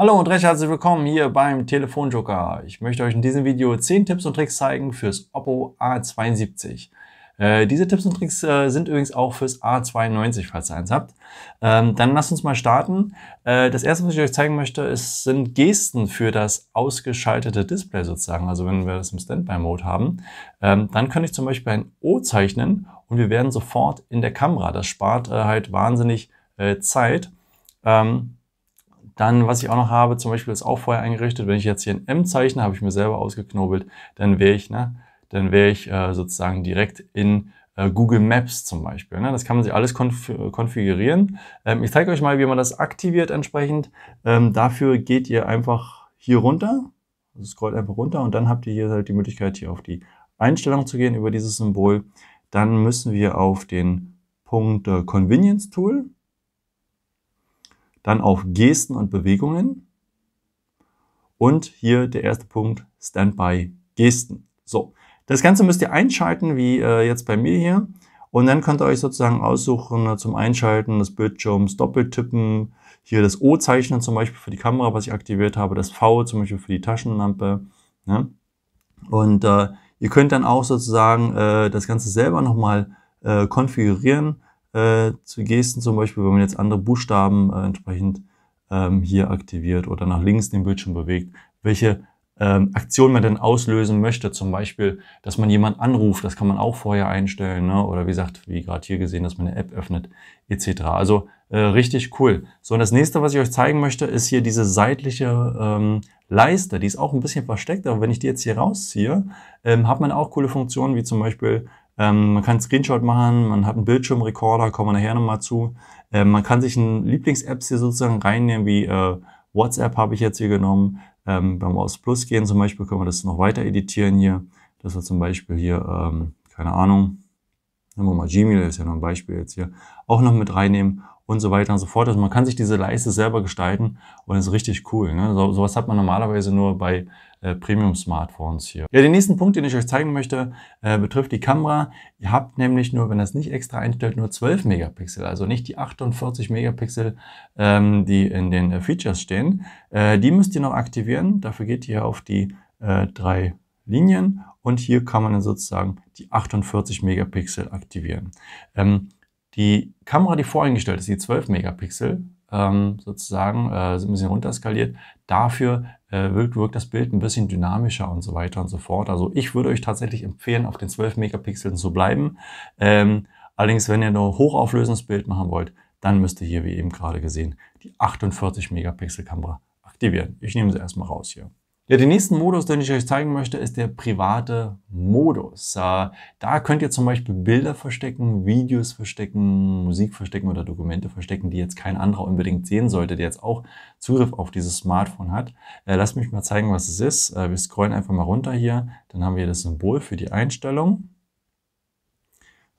Hallo und recht herzlich willkommen hier beim Telefonjoker. Ich möchte euch in diesem Video 10 Tipps und Tricks zeigen fürs Oppo A72. Äh, diese Tipps und Tricks äh, sind übrigens auch fürs A92, falls ihr eins habt. Ähm, dann lasst uns mal starten. Äh, das erste, was ich euch zeigen möchte, ist, sind Gesten für das ausgeschaltete Display sozusagen. Also wenn wir das im Standby-Mode haben, ähm, dann könnte ich zum Beispiel ein O zeichnen und wir werden sofort in der Kamera. Das spart äh, halt wahnsinnig äh, Zeit. Ähm, dann, was ich auch noch habe, zum Beispiel ist auch vorher eingerichtet, wenn ich jetzt hier ein M zeichne, habe ich mir selber ausgeknobelt, dann wäre ich, ne, dann wäre ich äh, sozusagen direkt in äh, Google Maps zum Beispiel. Ne? Das kann man sich alles konf konfigurieren. Ähm, ich zeige euch mal, wie man das aktiviert entsprechend. Ähm, dafür geht ihr einfach hier runter, also scrollt einfach runter und dann habt ihr hier halt die Möglichkeit, hier auf die Einstellung zu gehen über dieses Symbol. Dann müssen wir auf den Punkt äh, Convenience Tool dann auf Gesten und Bewegungen. Und hier der erste Punkt, Standby Gesten. So, das Ganze müsst ihr einschalten, wie äh, jetzt bei mir hier. Und dann könnt ihr euch sozusagen aussuchen äh, zum Einschalten des Bildschirms, Doppeltippen, hier das O-Zeichnen zum Beispiel für die Kamera, was ich aktiviert habe, das V zum Beispiel für die Taschenlampe. Ne? Und äh, ihr könnt dann auch sozusagen äh, das Ganze selber nochmal äh, konfigurieren äh, zu Gesten, zum Beispiel, wenn man jetzt andere Buchstaben äh, entsprechend ähm, hier aktiviert oder nach links den Bildschirm bewegt, welche ähm, Aktion man denn auslösen möchte. Zum Beispiel, dass man jemand anruft, das kann man auch vorher einstellen. Ne? Oder wie gesagt, wie gerade hier gesehen, dass man eine App öffnet, etc. Also äh, richtig cool. So, und das nächste, was ich euch zeigen möchte, ist hier diese seitliche ähm, Leiste. Die ist auch ein bisschen versteckt, aber wenn ich die jetzt hier rausziehe, ähm, hat man auch coole Funktionen, wie zum Beispiel ähm, man kann Screenshot machen, man hat einen Bildschirmrekorder, kommen wir nachher nochmal zu. Ähm, man kann sich ein Lieblings-Apps hier sozusagen reinnehmen, wie äh, WhatsApp habe ich jetzt hier genommen. Ähm, beim Aus Plus gehen zum Beispiel können wir das noch weiter editieren hier, dass wir zum Beispiel hier, ähm, keine Ahnung, nehmen wir mal Gmail, ist ja nur ein Beispiel jetzt hier, auch noch mit reinnehmen und so weiter und so fort. Also man kann sich diese Leiste selber gestalten und ist richtig cool. Ne? So, sowas hat man normalerweise nur bei äh, Premium-Smartphones hier. Ja, den nächsten Punkt, den ich euch zeigen möchte, äh, betrifft die Kamera. Ihr habt nämlich nur, wenn das nicht extra einstellt, nur 12 Megapixel, also nicht die 48 Megapixel, ähm, die in den äh, Features stehen. Äh, die müsst ihr noch aktivieren. Dafür geht ihr auf die äh, drei Linien und hier kann man dann sozusagen die 48 Megapixel aktivieren. Ähm, die Kamera, die voreingestellt ist, die 12 Megapixel, ähm, sozusagen, äh, sind ein bisschen runterskaliert. Dafür äh, wirkt, wirkt, das Bild ein bisschen dynamischer und so weiter und so fort. Also ich würde euch tatsächlich empfehlen, auf den 12 Megapixeln zu bleiben. Ähm, allerdings, wenn ihr nur hochauflösendes Bild machen wollt, dann müsst ihr hier, wie eben gerade gesehen, die 48 Megapixel Kamera aktivieren. Ich nehme sie erstmal raus hier. Ja, den nächsten Modus, den ich euch zeigen möchte, ist der private Modus. Äh, da könnt ihr zum Beispiel Bilder verstecken, Videos verstecken, Musik verstecken oder Dokumente verstecken, die jetzt kein anderer unbedingt sehen sollte, der jetzt auch Zugriff auf dieses Smartphone hat. Äh, lasst mich mal zeigen, was es ist. Äh, wir scrollen einfach mal runter hier. Dann haben wir das Symbol für die Einstellung.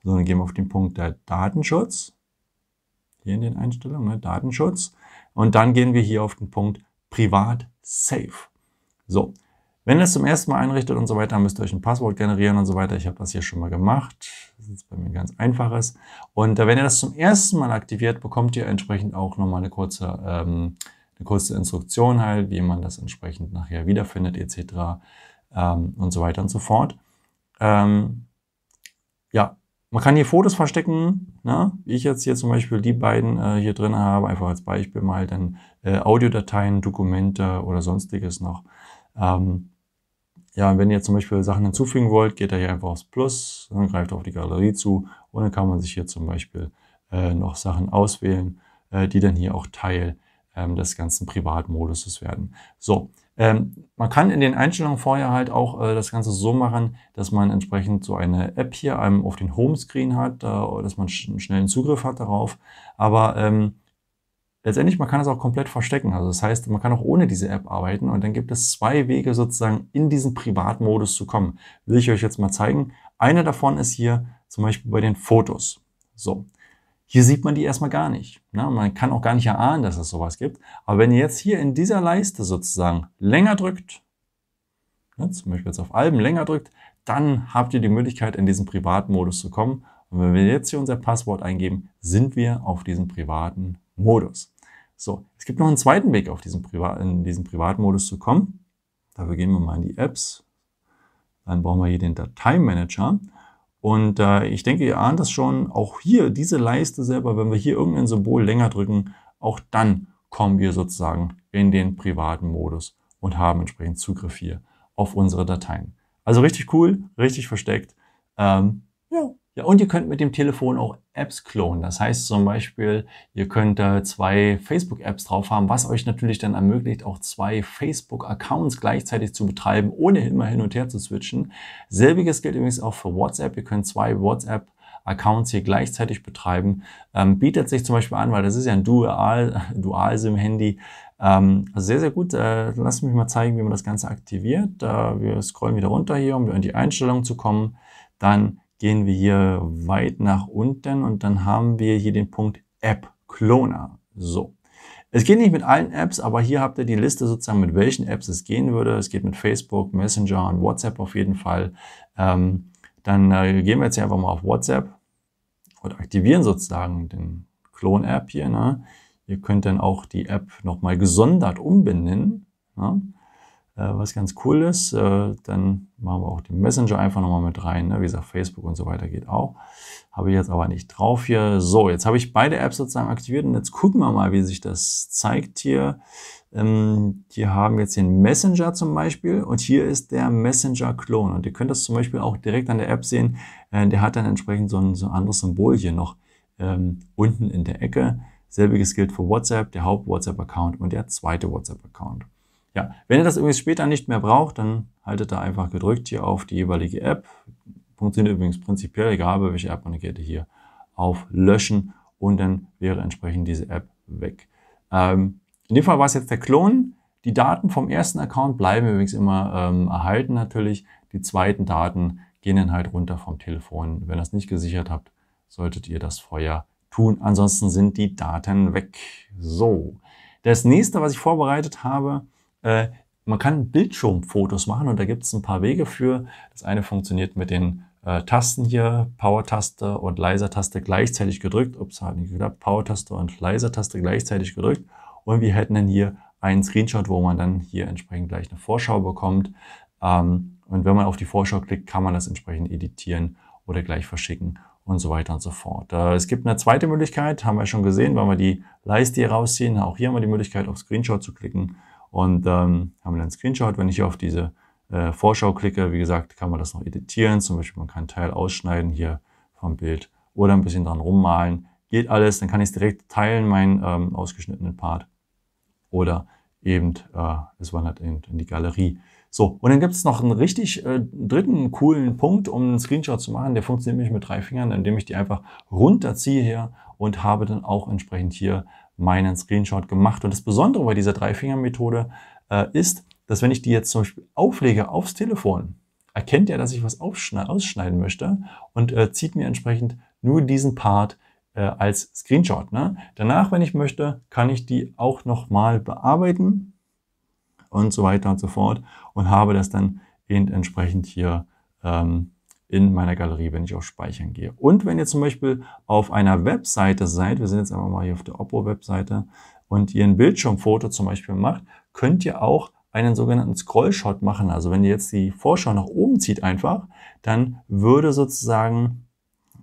So, dann gehen wir auf den Punkt der Datenschutz. Hier in den Einstellungen, ne? Datenschutz. Und dann gehen wir hier auf den Punkt Privat Safe. So, wenn ihr es zum ersten Mal einrichtet und so weiter, müsst ihr euch ein Passwort generieren und so weiter. Ich habe das hier schon mal gemacht. Das ist bei mir ein ganz einfaches. Und äh, wenn ihr das zum ersten Mal aktiviert, bekommt ihr entsprechend auch nochmal eine kurze, ähm, eine kurze Instruktion halt, wie man das entsprechend nachher wiederfindet etc. Ähm, und so weiter und so fort. Ähm, ja, man kann hier Fotos verstecken, ne? wie ich jetzt hier zum Beispiel die beiden äh, hier drin habe, einfach als Beispiel mal dann äh, Audiodateien, Dokumente oder sonstiges noch. Ähm, ja, wenn ihr zum Beispiel Sachen hinzufügen wollt, geht ihr hier einfach aufs Plus, dann ne, greift auf die Galerie zu und dann kann man sich hier zum Beispiel äh, noch Sachen auswählen, äh, die dann hier auch Teil ähm, des ganzen Privatmoduses werden. So, ähm, man kann in den Einstellungen vorher halt auch äh, das Ganze so machen, dass man entsprechend so eine App hier einem ähm, auf den Homescreen hat, dass man sch schnellen Zugriff hat darauf. Aber ähm, Letztendlich, man kann es auch komplett verstecken. Also das heißt, man kann auch ohne diese App arbeiten und dann gibt es zwei Wege sozusagen in diesen Privatmodus zu kommen. Will ich euch jetzt mal zeigen. Einer davon ist hier zum Beispiel bei den Fotos. So. Hier sieht man die erstmal gar nicht. Na, man kann auch gar nicht erahnen, dass es sowas gibt. Aber wenn ihr jetzt hier in dieser Leiste sozusagen länger drückt, ne, zum Beispiel jetzt auf Alben länger drückt, dann habt ihr die Möglichkeit, in diesen Privatmodus zu kommen. Und wenn wir jetzt hier unser Passwort eingeben, sind wir auf diesem privaten Modus. So, es gibt noch einen zweiten Weg, auf diesen Priva in diesen Privatmodus zu kommen. Dafür gehen wir mal in die Apps. Dann brauchen wir hier den Dateimanager. Und äh, ich denke, ihr ahnt das schon, auch hier diese Leiste selber, wenn wir hier irgendein Symbol länger drücken, auch dann kommen wir sozusagen in den privaten Modus und haben entsprechend Zugriff hier auf unsere Dateien. Also richtig cool, richtig versteckt. Ähm, ja, ja, und ihr könnt mit dem Telefon auch Apps klonen. Das heißt zum Beispiel, ihr könnt da zwei Facebook-Apps drauf haben, was euch natürlich dann ermöglicht, auch zwei Facebook-Accounts gleichzeitig zu betreiben, ohne immer hin und her zu switchen. Selbiges gilt übrigens auch für WhatsApp. Ihr könnt zwei WhatsApp Accounts hier gleichzeitig betreiben. Ähm, bietet sich zum Beispiel an, weil das ist ja ein Dual, sim handy Ähm, also sehr, sehr gut. Äh, lasst mich mal zeigen, wie man das Ganze aktiviert. Äh, wir scrollen wieder runter hier, um in die Einstellungen zu kommen. Dann gehen wir hier weit nach unten und dann haben wir hier den Punkt App Cloner. So. Es geht nicht mit allen Apps, aber hier habt ihr die Liste sozusagen, mit welchen Apps es gehen würde. Es geht mit Facebook, Messenger und WhatsApp auf jeden Fall. Ähm, dann äh, gehen wir jetzt hier einfach mal auf WhatsApp und aktivieren sozusagen den clone app hier. Ne? Ihr könnt dann auch die App nochmal gesondert umbenennen. Ne? Äh, was ganz cool ist. Äh, dann machen wir auch den Messenger einfach nochmal mit rein. Ne? Wie gesagt, Facebook und so weiter geht auch. Habe ich jetzt aber nicht drauf hier. So, jetzt habe ich beide Apps sozusagen aktiviert und jetzt gucken wir mal, wie sich das zeigt hier. Ähm, hier haben wir jetzt den Messenger zum Beispiel und hier ist der Messenger-Klon. Und ihr könnt das zum Beispiel auch direkt an der App sehen. Äh, der hat dann entsprechend so ein, so ein anderes Symbol hier noch ähm, unten in der Ecke. Selbiges gilt für WhatsApp, der Haupt-WhatsApp-Account und der zweite WhatsApp-Account. Ja, wenn ihr das übrigens später nicht mehr braucht, dann haltet da einfach gedrückt hier auf die jeweilige App. Funktioniert übrigens prinzipiell, egal bei welcher App man geht, hier auf Löschen und dann wäre entsprechend diese App weg. Ähm, in dem Fall war es jetzt der Klon. Die Daten vom ersten Account bleiben übrigens immer ähm, erhalten natürlich. Die zweiten Daten gehen dann halt runter vom Telefon. Wenn ihr das nicht gesichert habt, solltet ihr das vorher tun. Ansonsten sind die Daten weg. So, das nächste, was ich vorbereitet habe, äh, man kann Bildschirmfotos machen und da gibt es ein paar Wege für. Das eine funktioniert mit den äh, Tasten hier, Power-Taste und Leiser-Taste gleichzeitig gedrückt. Ups, hat nicht geklappt. Power-Taste und Leiser-Taste gleichzeitig gedrückt. Und wir hätten dann hier einen Screenshot, wo man dann hier entsprechend gleich eine Vorschau bekommt. Ähm, und wenn man auf die Vorschau klickt, kann man das entsprechend editieren oder gleich verschicken und so weiter und so fort. Äh, es gibt eine zweite Möglichkeit, haben wir schon gesehen, wenn wir die Leiste hier rausziehen. Auch hier haben wir die Möglichkeit, auf Screenshot zu klicken und ähm, haben dann einen Screenshot. Wenn ich auf diese äh, Vorschau klicke, wie gesagt, kann man das noch editieren. Zum Beispiel, man kann einen Teil ausschneiden hier vom Bild oder ein bisschen dran rummalen. Geht alles, dann kann ich es direkt teilen, meinen ähm, ausgeschnittenen Part. Oder eben, äh, es wandert eben in die Galerie. So, und dann gibt es noch einen richtig äh, dritten coolen Punkt, um einen Screenshot zu machen. Der funktioniert nämlich mit drei Fingern, indem ich die einfach runterziehe hier und habe dann auch entsprechend hier meinen Screenshot gemacht. Und das Besondere bei dieser drei finger methode äh, ist, dass wenn ich die jetzt zum Beispiel auflege aufs Telefon, erkennt er, dass ich was ausschneiden möchte und äh, zieht mir entsprechend nur diesen Part äh, als Screenshot. Ne? Danach, wenn ich möchte, kann ich die auch nochmal bearbeiten und so weiter und so fort und habe das dann eben entsprechend hier ähm, in meiner Galerie, wenn ich auf Speichern gehe. Und wenn ihr zum Beispiel auf einer Webseite seid, wir sind jetzt einfach mal hier auf der Oppo-Webseite, und ihr ein Bildschirmfoto zum Beispiel macht, könnt ihr auch einen sogenannten Scrollshot machen. Also wenn ihr jetzt die Vorschau nach oben zieht einfach, dann würde sozusagen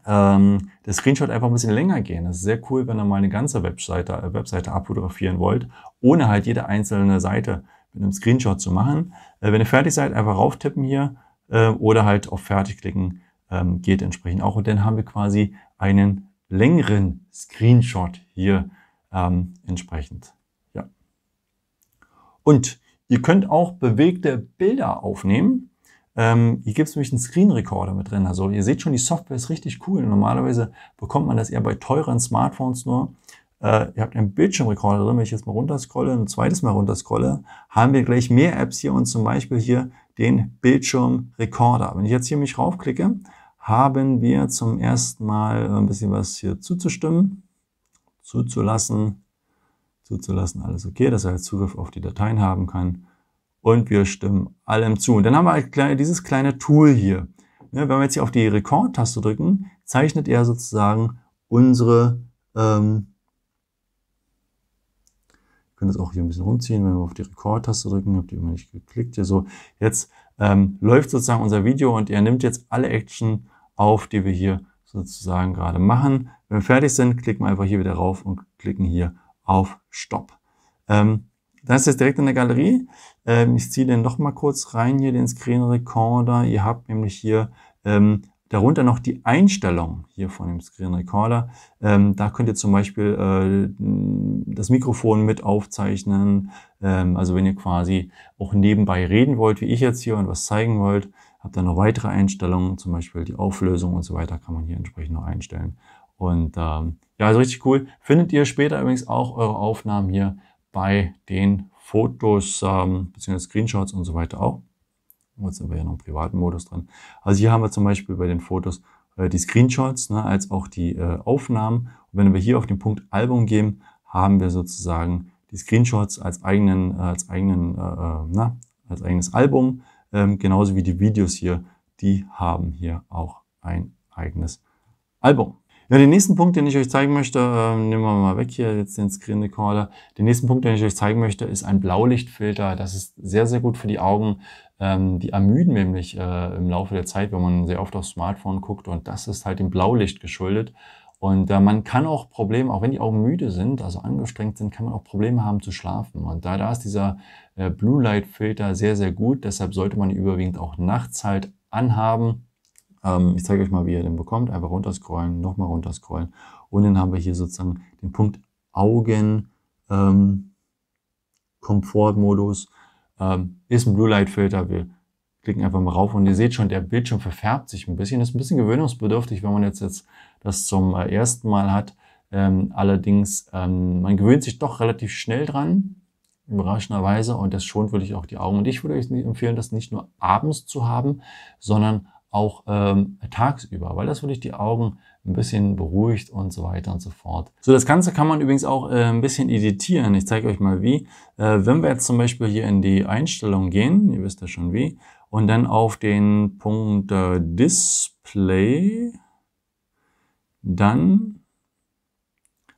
ähm, der Screenshot einfach ein bisschen länger gehen. Das ist sehr cool, wenn ihr mal eine ganze Webseite, äh, Webseite abfotografieren wollt, ohne halt jede einzelne Seite mit einem Screenshot zu machen. Äh, wenn ihr fertig seid, einfach rauftippen hier äh, oder halt auf Fertig klicken ähm, geht entsprechend auch. Und dann haben wir quasi einen längeren Screenshot hier ähm, entsprechend. Ja. Und ihr könnt auch bewegte Bilder aufnehmen. Ähm, hier gibt es nämlich einen Screen Recorder mit drin. Also ihr seht schon, die Software ist richtig cool. Normalerweise bekommt man das eher bei teuren Smartphones nur äh, ihr habt einen Bildschirmrekorder drin, wenn ich jetzt mal runterscrolle, ein zweites Mal runterscrolle, haben wir gleich mehr Apps hier und zum Beispiel hier den Bildschirmrekorder. Wenn ich jetzt hier mich raufklicke, haben wir zum ersten Mal äh, ein bisschen was hier zuzustimmen, zuzulassen, zuzulassen, alles okay, dass er jetzt halt Zugriff auf die Dateien haben kann und wir stimmen allem zu. Und dann haben wir halt dieses kleine Tool hier. Ne, wenn wir jetzt hier auf die Rekord-Taste drücken, zeichnet er sozusagen unsere ähm, können das auch hier ein bisschen rumziehen. Wenn wir auf die Rekordtaste drücken, habt ihr immer nicht geklickt. Hier so, jetzt ähm, läuft sozusagen unser Video und er nimmt jetzt alle Action auf, die wir hier sozusagen gerade machen. Wenn wir fertig sind, klicken wir einfach hier wieder rauf und klicken hier auf Stopp. Ähm, das ist jetzt direkt in der Galerie. Ähm, ich ziehe den noch mal kurz rein hier, den Screen Recorder. Ihr habt nämlich hier ähm, Darunter noch die Einstellung hier von dem Screen Recorder. Ähm, da könnt ihr zum Beispiel äh, das Mikrofon mit aufzeichnen. Ähm, also wenn ihr quasi auch nebenbei reden wollt, wie ich jetzt hier und was zeigen wollt, habt ihr noch weitere Einstellungen, zum Beispiel die Auflösung und so weiter kann man hier entsprechend noch einstellen. Und ähm, ja, also richtig cool. Findet ihr später übrigens auch eure Aufnahmen hier bei den Fotos ähm, bzw. Screenshots und so weiter auch. Jetzt sind wir ja noch im privaten Modus drin. Also hier haben wir zum Beispiel bei den Fotos äh, die Screenshots, ne, als auch die äh, Aufnahmen. Und wenn wir hier auf den Punkt Album gehen, haben wir sozusagen die Screenshots als eigenen, äh, als eigenen, äh, äh na, als eigenes Album, ähm, genauso wie die Videos hier, die haben hier auch ein eigenes Album. Ja, den nächsten Punkt, den ich euch zeigen möchte, äh, nehmen wir mal weg hier jetzt den Screen Recorder. Den nächsten Punkt, den ich euch zeigen möchte, ist ein Blaulichtfilter. Das ist sehr, sehr gut für die Augen ähm, die ermüden nämlich äh, im Laufe der Zeit, wenn man sehr oft aufs Smartphone guckt. Und das ist halt dem Blaulicht geschuldet. Und äh, man kann auch Probleme, auch wenn die Augen müde sind, also angestrengt sind, kann man auch Probleme haben zu schlafen. Und da, da ist dieser äh, Blue Light Filter sehr, sehr gut. Deshalb sollte man ihn überwiegend auch nachts halt anhaben. Ähm, ich zeige euch mal, wie ihr den bekommt. Einfach runterscrollen, nochmal runterscrollen. Und dann haben wir hier sozusagen den Punkt Augen. Ähm, Komfortmodus ähm, ist ein Blue Light Filter. Wir klicken einfach mal rauf und ihr seht schon, der Bildschirm verfärbt sich ein bisschen. Ist ein bisschen gewöhnungsbedürftig, wenn man jetzt, jetzt das zum äh, ersten Mal hat. Ähm, allerdings, ähm, man gewöhnt sich doch relativ schnell dran, überraschenderweise, und das schont wirklich auch die Augen. Und ich würde euch empfehlen, das nicht nur abends zu haben, sondern auch ähm, tagsüber, weil das würde ich die Augen ein bisschen beruhigt und so weiter und so fort. So, das Ganze kann man übrigens auch äh, ein bisschen editieren. Ich zeige euch mal wie. Äh, wenn wir jetzt zum Beispiel hier in die Einstellung gehen, ihr wisst ja schon wie, und dann auf den Punkt äh, Display, dann,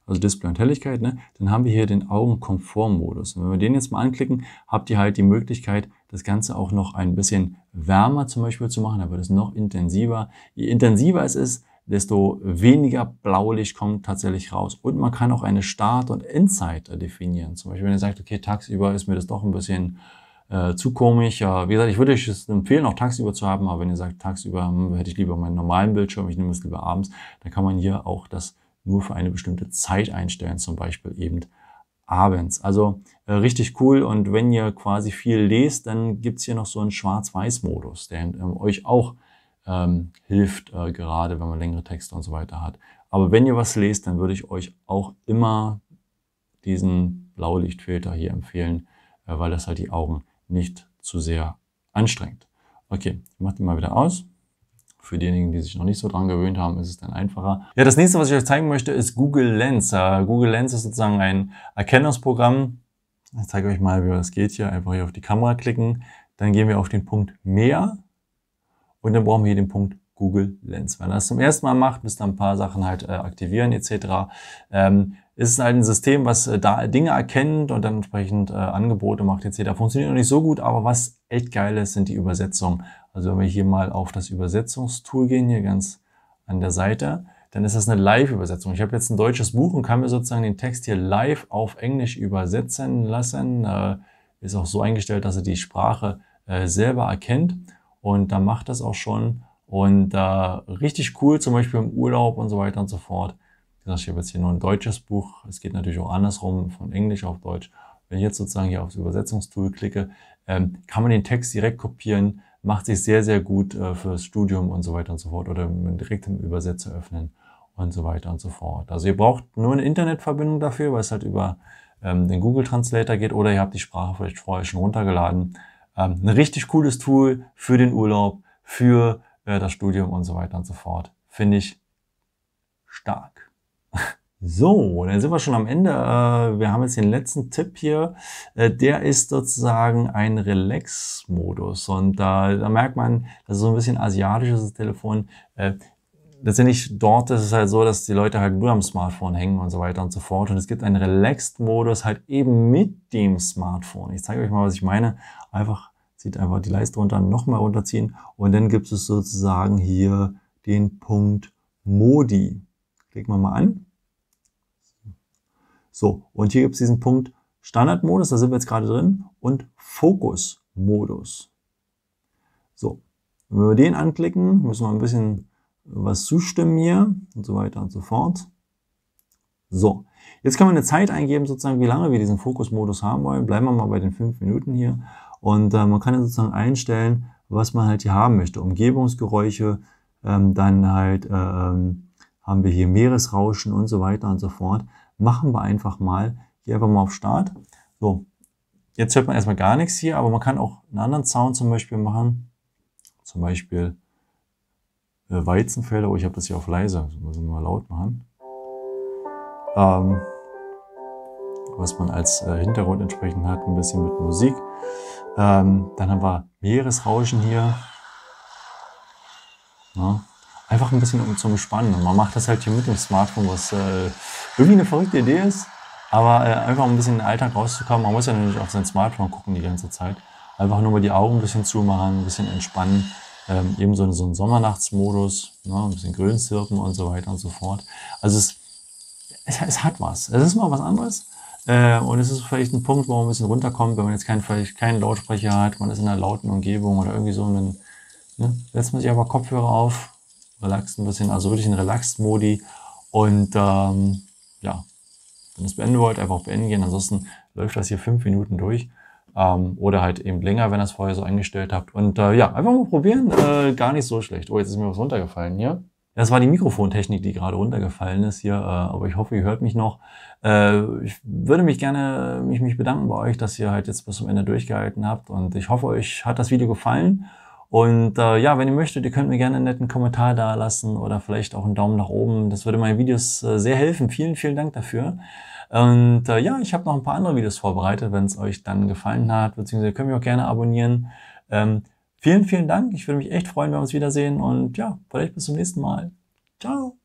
also Display und Helligkeit, ne, dann haben wir hier den Augenkomfortmodus. Und wenn wir den jetzt mal anklicken, habt ihr halt die Möglichkeit, das Ganze auch noch ein bisschen wärmer zum Beispiel zu machen. Da wird es noch intensiver. Je intensiver es ist, desto weniger Blaulicht kommt tatsächlich raus. Und man kann auch eine Start- und Endzeit äh, definieren. Zum Beispiel, wenn ihr sagt, okay, tagsüber ist mir das doch ein bisschen äh, zu komisch. Äh, wie gesagt, ich würde euch empfehlen, auch tagsüber zu haben, aber wenn ihr sagt, tagsüber hm, hätte ich lieber meinen normalen Bildschirm, ich nehme es lieber abends, dann kann man hier auch das nur für eine bestimmte Zeit einstellen, zum Beispiel eben abends. Also äh, richtig cool und wenn ihr quasi viel lest, dann gibt's hier noch so einen Schwarz-Weiß-Modus, der ähm, euch auch ähm, hilft, äh, gerade wenn man längere Texte und so weiter hat. Aber wenn ihr was lest, dann würde ich euch auch immer diesen Blaulichtfilter hier empfehlen, äh, weil das halt die Augen nicht zu sehr anstrengt. Okay, ich mache den mal wieder aus. Für diejenigen, die sich noch nicht so dran gewöhnt haben, ist es dann einfacher. Ja, das nächste, was ich euch zeigen möchte, ist Google Lens. Äh, Google Lens ist sozusagen ein Erkennungsprogramm. Ich zeige euch mal, wie das geht hier. Einfach hier auf die Kamera klicken. Dann gehen wir auf den Punkt Mehr und dann brauchen wir hier den Punkt Google Lens. Wenn man das zum ersten Mal macht, müsst ihr ein paar Sachen halt äh, aktivieren etc. Ähm, ist halt ein System, was äh, da Dinge erkennt und dann entsprechend äh, Angebote macht etc. Funktioniert noch nicht so gut, aber was echt geil ist, sind die Übersetzungen. Also wenn wir hier mal auf das Übersetzungstool gehen, hier ganz an der Seite, dann ist das eine Live-Übersetzung. Ich habe jetzt ein deutsches Buch und kann mir sozusagen den Text hier live auf Englisch übersetzen lassen. Äh, ist auch so eingestellt, dass er die Sprache äh, selber erkennt und da macht das auch schon. Und da äh, richtig cool, zum Beispiel im Urlaub und so weiter und so fort. Wie gesagt, ich habe jetzt hier nur ein deutsches Buch. Es geht natürlich auch andersrum, von Englisch auf Deutsch. Wenn ich jetzt sozusagen hier aufs Übersetzungstool klicke, ähm, kann man den Text direkt kopieren, macht sich sehr, sehr gut äh, fürs Studium und so weiter und so fort oder direkt im Übersetzer öffnen und so weiter und so fort. Also ihr braucht nur eine Internetverbindung dafür, weil es halt über ähm, den Google Translator geht oder ihr habt die Sprache vielleicht vorher schon runtergeladen. Ähm, ein richtig cooles Tool für den Urlaub, für äh, das Studium und so weiter und so fort. Finde ich stark. So, dann sind wir schon am Ende. Äh, wir haben jetzt den letzten Tipp hier. Äh, der ist sozusagen ein Relax-Modus. Und da, da, merkt man, das ist so ein bisschen asiatisches Telefon. Äh, letztendlich dort ist es halt so, dass die Leute halt nur am Smartphone hängen und so weiter und so fort. Und es gibt einen Relaxed-Modus halt eben mit dem Smartphone. Ich zeige euch mal, was ich meine. Einfach zieht einfach die Leiste runter, nochmal runterziehen und dann gibt es sozusagen hier den Punkt Modi. Klicken wir mal an. So, und hier gibt es diesen Punkt Standardmodus, da sind wir jetzt gerade drin, und Fokusmodus. So, wenn wir den anklicken, müssen wir ein bisschen was zustimmen hier und so weiter und so fort. So, jetzt kann man eine Zeit eingeben, sozusagen, wie lange wir diesen Fokusmodus haben wollen. Bleiben wir mal bei den fünf Minuten hier. Und äh, man kann dann sozusagen einstellen, was man halt hier haben möchte. Umgebungsgeräusche, ähm, dann halt äh, ähm, haben wir hier Meeresrauschen und so weiter und so fort. Machen wir einfach mal. Hier einfach mal auf Start. So, jetzt hört man erstmal gar nichts hier, aber man kann auch einen anderen Sound zum Beispiel machen. Zum Beispiel äh, Weizenfelder. Oh, ich habe das hier auf leise. Das müssen wir mal laut machen. Ähm, was man als äh, Hintergrund entsprechend hat, ein bisschen mit Musik. Ähm, dann haben wir Meeresrauschen hier. Ja. Einfach ein bisschen um zu entspannen. man macht das halt hier mit dem Smartphone, was äh, irgendwie eine verrückte Idee ist. Aber äh, einfach um ein bisschen in den Alltag rauszukommen. Man muss ja natürlich auf sein Smartphone gucken die ganze Zeit. Einfach nur mal die Augen ein bisschen zumachen, ein bisschen entspannen. Ähm, eben so, so einen Sommernachtsmodus, ne, ein bisschen Grünzirpen und so weiter und so fort. Also es, es, es hat was. Es ist mal was anderes. Äh, und es ist vielleicht ein Punkt, wo man ein bisschen runterkommt, wenn man jetzt keinen, vielleicht keinen Lautsprecher hat, man ist in einer lauten Umgebung oder irgendwie so, dann ne, setzt man sich aber Kopfhörer auf, relaxt ein bisschen, also wirklich in Relaxed-Modi und ähm, ja, wenn ihr es beenden wollt, einfach beenden gehen, ansonsten läuft das hier fünf Minuten durch ähm, oder halt eben länger, wenn ihr es vorher so eingestellt habt und äh, ja, einfach mal probieren, äh, gar nicht so schlecht. Oh, jetzt ist mir was runtergefallen hier. Das war die Mikrofontechnik, die gerade runtergefallen ist hier, äh, aber ich hoffe, ihr hört mich noch. Äh, ich würde mich gerne mich, mich bedanken bei euch, dass ihr halt jetzt bis zum Ende durchgehalten habt und ich hoffe, euch hat das Video gefallen. Und äh, ja, wenn ihr möchtet, ihr könnt mir gerne einen netten Kommentar da lassen oder vielleicht auch einen Daumen nach oben. Das würde meinen Videos äh, sehr helfen. Vielen, vielen Dank dafür. Und äh, ja, ich habe noch ein paar andere Videos vorbereitet, wenn es euch dann gefallen hat, beziehungsweise könnt ihr auch gerne abonnieren. Ähm, vielen, vielen Dank. Ich würde mich echt freuen, wenn wir uns wiedersehen und ja, vielleicht bis zum nächsten Mal. Ciao.